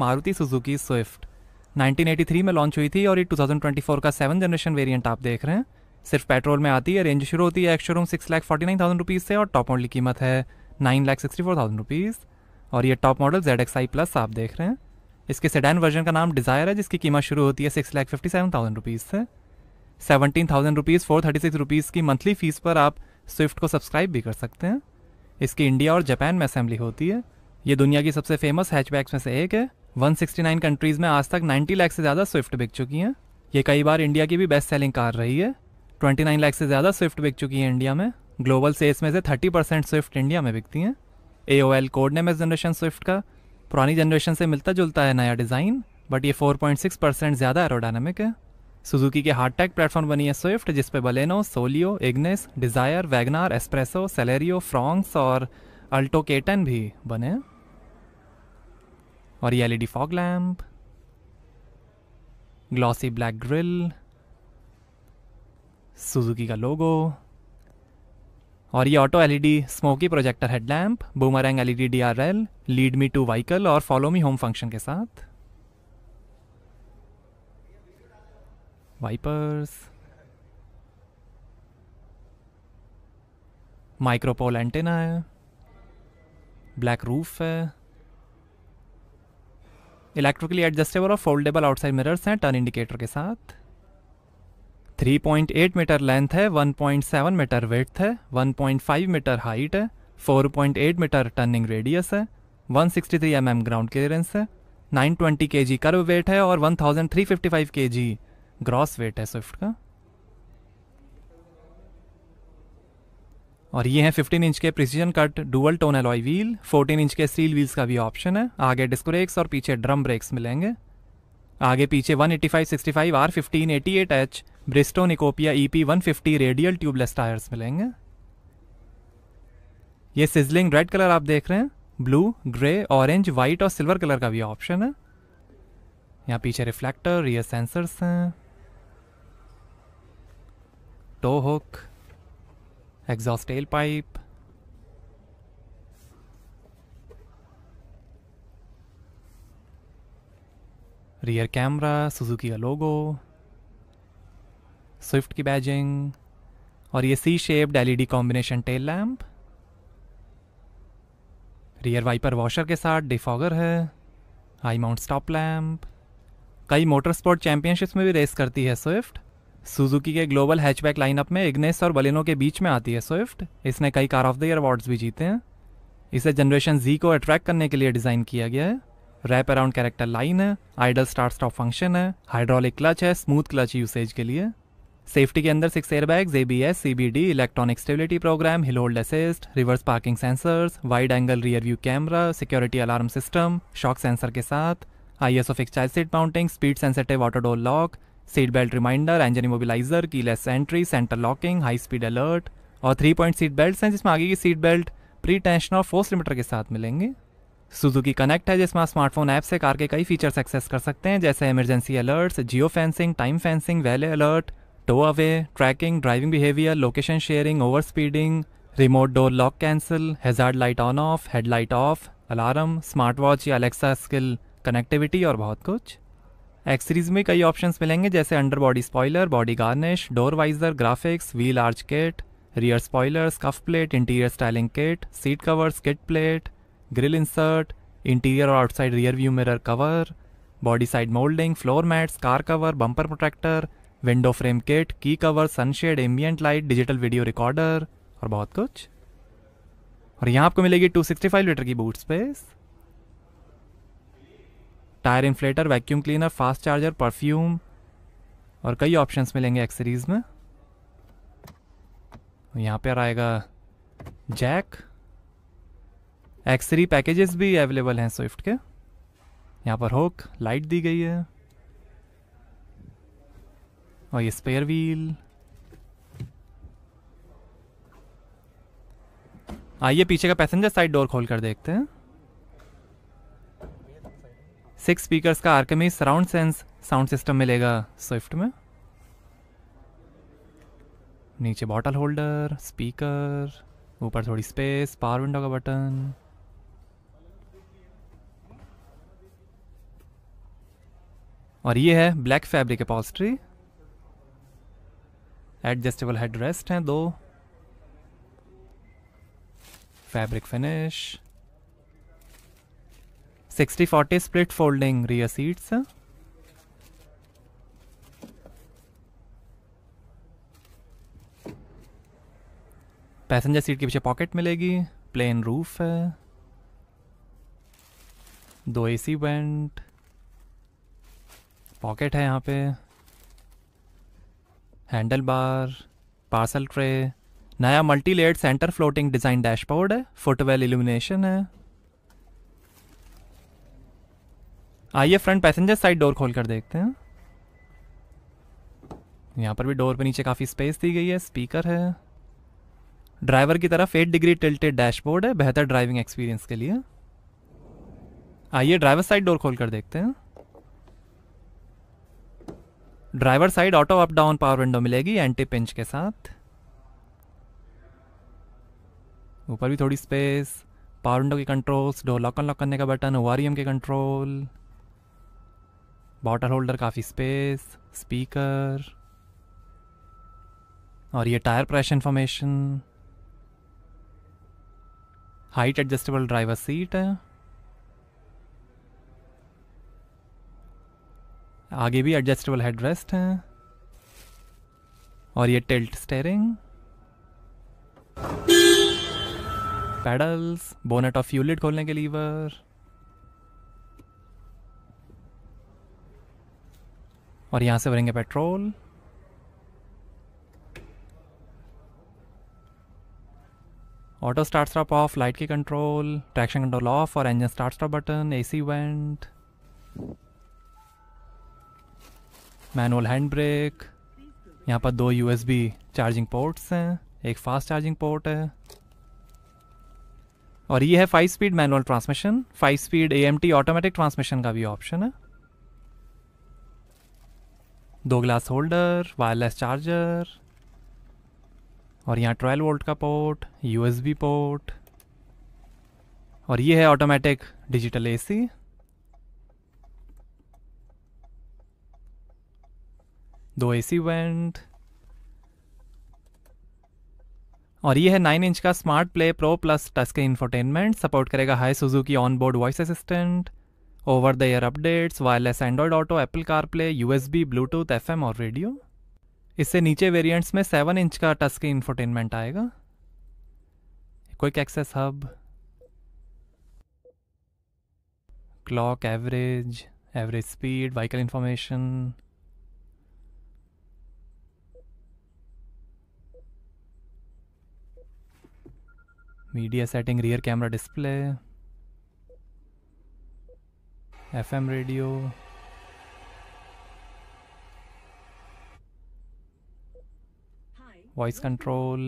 Maruti Suzuki Swift 1983 में launch हुई थी और ये 2024 का सेवन जनरेशन वेरिएंट आप देख रहे हैं सिर्फ पेट्रोल में आती है रेंज शुरू होती है ex showroom six lakh forty nine thousand rupees से और टॉप मॉडल की कीमत है nine lakh sixty four thousand rupees और ये top model Z X I plus आप देख रहे हैं इसके सेडैन वर्जन का नाम डिज़ायर है जिसकी कीमत शुरू होती है six lakh fifty seven thousand rupees से seventeen thousand rupees four thirty six rupees की मंथली फ़ीस पर आप स्विफ्ट को सब्सक्राइब भी कर सकते हैं इसकी इंडिया और जापान में असेंबली होती है ये दुनिया की सबसे फेमस हैचबैक्स में से एक है 169 कंट्रीज़ में आज तक 90 लाख से ज़्यादा स्विफ्ट बिक चुकी हैं ये कई बार इंडिया की भी बेस्ट सेलिंग कार रही है 29 लाख से ज़्यादा स्विफ्ट बिक चुकी है इंडिया में ग्लोबल सेल्स में से 30 परसेंट स्विफ्ट इंडिया में बिकती हैं A O L code name generation Swift का पुरानी जनरेशन से मिलता जुलता है नया डिज़ाइन बट ये 4.6 परसेंट ज़्यादा एरोडानेमिक है सुजुकी के हार्डटैक प्लेटफॉर्म बनी है स्विफ्ट जिस Baleno Solio Ignis Dzire WagonR Spresso Celerio Fronx और अल्टो केटन भी बने हैं और ये LED fog lamp glossy black grille Suzuki का लोगो और ये auto LED smoky projector headlamp boomerang LED DRL lead me to vehicle और फॉलो मी होम फंक्शन के साथ वाइपर्स माइक्रोपोल एंटेना है ब्लैक रूफ है इलेक्ट्रिकली एडजस्टेबल और foldable outside mirrors हैं टर्न इंडिकेटर के साथ 3.8 मीटर लेंथ है 1.7 मीटर वेथ है 1.5 मीटर हाइट है 4.8 मीटर टर्निंग रेडियस है 163 mm ग्राउंड क्लियरेंस है 920 kg कर्व वेट है और 1355 kg ग्रॉस वेट है स्विफ्ट का और ये है 15 इंच के precision cut dual tone alloy wheel 14 inch के स्टील व्हील्स का भी ऑप्शन है आगे डिस्क ब्रेक्स और पीछे ड्रम ब्रेक्स मिलेंगे आगे पीछे 185 65 R eighty eight H Bridgestone Ecopia EP 150 radial tubeless tyres मिलेंगे ये सिजलिंग रेड कलर आप देख रहे हैं ब्लू ग्रे ऑरेंज वाइट और सिल्वर कलर का भी ऑप्शन है यहाँ पीछे रिफ्लेक्टर रियर सेंसर्स हैं tow hook exhaust tailpipe. Rear camera Suzuki का लोगो स्विफ्ट की बैजिंग और ये C shaped LED combination tail lamp rear wiper washer के साथ डिफॉगर है आई माउंट स्टॉप लैम्प कई मोटर स्पोर्ट चैम्पियनशिप्स में भी रेस करती है स्विफ्ट सुजुकी के ग्लोबल हैचबैक लाइनअप में इग्नेस और बलिनो के बीच में आती है स्विफ्ट इसने कई car of the year awards भी जीते हैं इसे जनरेशन जी को अट्रैक्ट करने के लिए डिज़ाइन किया गया है रैप अराउंड कैरेक्टर लाइन है आइडल स्टार्ट स्टॉप फंक्शन है हाइड्रोलिक क्लच है स्मूथ क्लच यूसेज के लिए सेफ्टी के अंदर six C ABS D electronic stability programme hill hold assist reverse parking sensors wide angle rear view camera security alarm system shock sensor के साथ I S of एक्सचाइज seat mounting speed sensitive auto door lock seat belt reminder engine immobiliser keyless entry centre locking high speed alert और three point seat belt हैं जिसमें आगे की seat belt pre tension और force limiter के साथ मिलेंगे सुजुकी कनेक्ट है जिसमें स्मार्टफोन ऐप से कार के कई फीचर्स एक्सेस कर सकते हैं जैसे emergency alerts geo fencing time fencing valet alert tow away tracking driving behaviour location sharing over speeding remote door lock cancel hazard light on off headlight off alarm smart watch या Alexa skill connectivity और बहुत कुछ x series में कई options मिलेंगे जैसे underbody spoiler body garnish door visor graphics wheel arch kit rear spoiler scuff plate interior styling kit seat covers kit plate grille insert interior और outside rear view mirror cover body side moulding floor mats car cover bumper protector window frame kit key cover sunshade ambient light digital video recorder और बहुत कुछ और यहाँ आपको मिलेगी 265 litre की boot space tyre inflator vacuum cleaner fast charger perfume और कई ऑप्शंस मिलेंगे एक्सरीज़ में यहाँ पर आएगा जैक एक्सरी पैकेजेस भी अवेलेबल हैं स्विफ्ट के यहाँ पर होक लाइट दी गई है और ये स्पेयर व्हील आइए पीछे का पैसेंजर साइड डोर खोल कर देखते हैं सिक्स स्पीकर्स का Arkamys surround sense sound system मिलेगा स्विफ्ट में नीचे बॉटल होल्डर स्पीकर ऊपर थोड़ी स्पेस पावर विंडो का बटन और ये है black fabric upholstery adjustable head rest हैं दो fabric finish sixty forty split folding rear seats passenger seat के पीछे पॉकेट मिलेगी प्लेन रूफ है दो एसी वेंट पॉकेट है यहाँ पे हैंडल बार पार्सल ट्रे नया multi centre floating design dashboard है फुटवेल इल्यूमिनेशन है आइए फ्रंट पैसेंजर साइड डोर खोल कर देखते हैं यहाँ पर भी डोर पे नीचे काफ़ी स्पेस दी गई है स्पीकर है ड्राइवर की तरफ एट डिग्री टिल्टेड डैशबोर्ड है बेहतर ड्राइविंग एक्सपीरियंस के लिए आइए ड्राइवर साइड डोर खोल कर देखते हैं driver side auto up down power window मिलेगी एंटी पिंच के साथ ऊपर भी थोड़ी स्पेस पावर विंडो के कंट्रोल्स डोर लॉक अनलॉक करने का बटन ओ e के कंट्रोल बॉटल होल्डर काफ़ी स्पेस स्पीकर और ये tyre pressure information height adjustable driver seat है आगे भी एडजस्टेबल हेड रेस्ट है और ये टिल्ट स्टेयरिंग पैडल्स बोनेट ऑफ यूलिट खोलने के लीवर और यहाँ से भरेंगे petrol auto start stop off light की कंट्रोल ट्रैक्शन कंट्रोल ऑफ और engine start stop button AC vent manual hand brake यहाँ पर दो यूएसबी चार्जिंग पोर्ट्स हैं एक फास्ट चार्जिंग पोर्ट है और ये है five speed manual transmission five speed AMT automatic transmission का भी ऑप्शन है दो ग्लास होल्डर वायरलेस चार्जर और यहाँ 12 वोल्ट का पोर्ट यूएसबी पोर्ट और ये है ऑटोमेटिक डिजिटल एसी दो एसी वेंट और ये है नाइन इंच का smart play pro plus touch के इंफोटेनमेंट सपोर्ट करेगा hi Suzuki on board voice assistant over the air updates wireless Android Auto Apple CarPlay USB Bluetooth FM और radio इससे नीचे वेरिएंट्स में सेवन इंच का touch screen infotainment आएगा quick access hub clock average average speed vehicle information media setting rear camera display F M radio voice control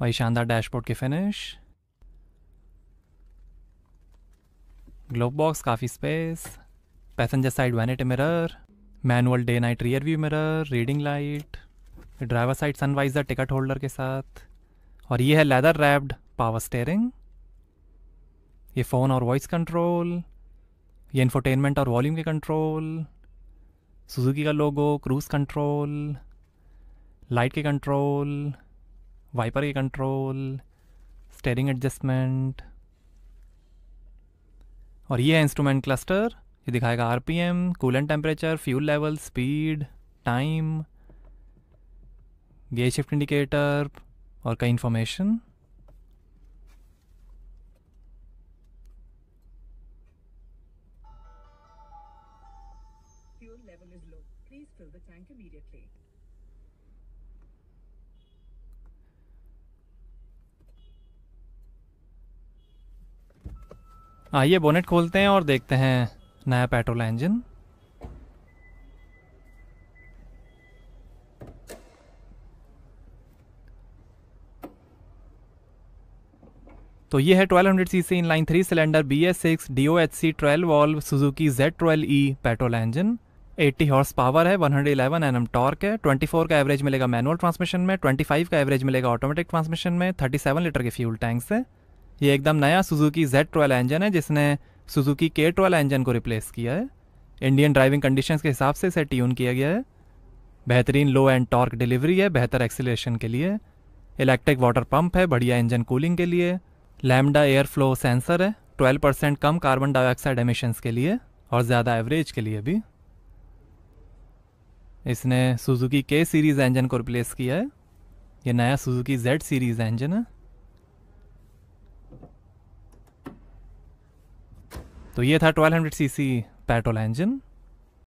और शानदार dashboard की finish glove box काफ़ी space passenger side vanity mirror manual day night rear view mirror reading light driver side sun visor ticket holder के साथ और ये है leather wrapped power steering ये फ़ोन और वॉइस कंट्रोल ये इन्फोटेनमेंट और वॉल्यूम के कंट्रोल सुजुकी का लोगो क्रूज़ कंट्रोल लाइट के कंट्रोल वाइपर के कंट्रोल स्टेरिंग एडजस्टमेंट और ये है इंस्ट्रूमेंट क्लस्टर ये दिखाएगा RPM P M temperature fuel level speed time gear shift indicator और कई information fuel level is low. Please fill the tank immediately. आइए हाँ, बोनेट खोलते हैं और देखते हैं नया पेट्रोल इंजन तो ये है 1200 CC inline three cylinder B S six D O H C twelve valve Suzuki Z twelve E petrol engine 80 horse power है 111 हंड्रेड इलेवन एम टॉर्क है 24 का एवरेज मिलेगा मैनुअल ट्रांसमिशन में 25 का एवरेज मिलेगा ऑटोमेटिक ट्रांसमिशन में 37 litre के fuel tank से ये एकदम नया सुजुकी जेड ट्वेल्व इंजन है जिसने सुजुकी के ट्वेल्व इंजन को रिप्लेस किया है इंडियन ड्राइविंग कंडीशन के हिसाब से इसे ट्यून किया गया है बेहतरीन लो एंड टॉर्क डिलीवरी है बेहतर एक्सीलेशन के लिए इलेक्ट्रिक वाटर पंप है बढ़िया इंजन कूलिंग के लिए लैमडा एयर फ्लो सेंसर है 12 परसेंट कम कार्बन डाइऑक्साइड एमिशंस के लिए और ज़्यादा एवरेज के लिए भी इसने सुजुकी के सीरीज़ इंजन को रिप्लेस किया है ये नया सुजुकी जेड सीरीज़ इंजन है तो ये था 1200 सीसी पेट्रोल इंजन